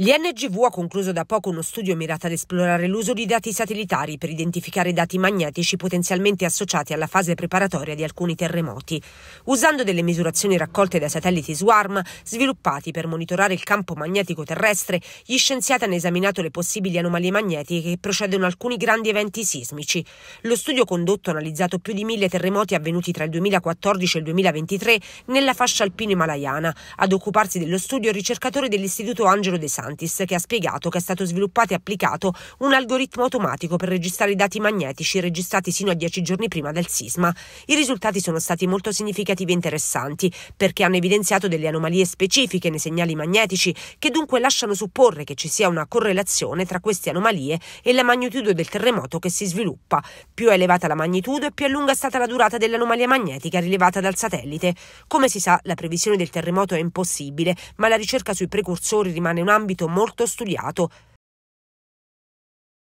L'INGV ha concluso da poco uno studio mirato ad esplorare l'uso di dati satellitari per identificare dati magnetici potenzialmente associati alla fase preparatoria di alcuni terremoti, usando delle misurazioni raccolte da satelliti SWARM sviluppati per monitorare il campo magnetico terrestre. Gli scienziati hanno esaminato le possibili anomalie magnetiche che procedono alcuni grandi eventi sismici. Lo studio condotto ha analizzato più di mille terremoti avvenuti tra il 2014 e il 2023 nella fascia alpino-himalayana. Ad occuparsi dello studio il ricercatore dell'Istituto Angelo De Santi Stellantis, che ha spiegato che è stato sviluppato e applicato un algoritmo automatico per registrare i dati magnetici registrati sino a dieci giorni prima del sisma. I risultati sono stati molto significativi e interessanti, perché hanno evidenziato delle anomalie specifiche nei segnali magnetici, che dunque lasciano supporre che ci sia una correlazione tra queste anomalie e la magnitudo del terremoto che si sviluppa. Più è elevata la magnitudo e più è lunga è stata la durata dell'anomalia magnetica rilevata dal satellite. Come si sa, la previsione del terremoto è impossibile, ma la ricerca sui precursori rimane un ambito molto studiato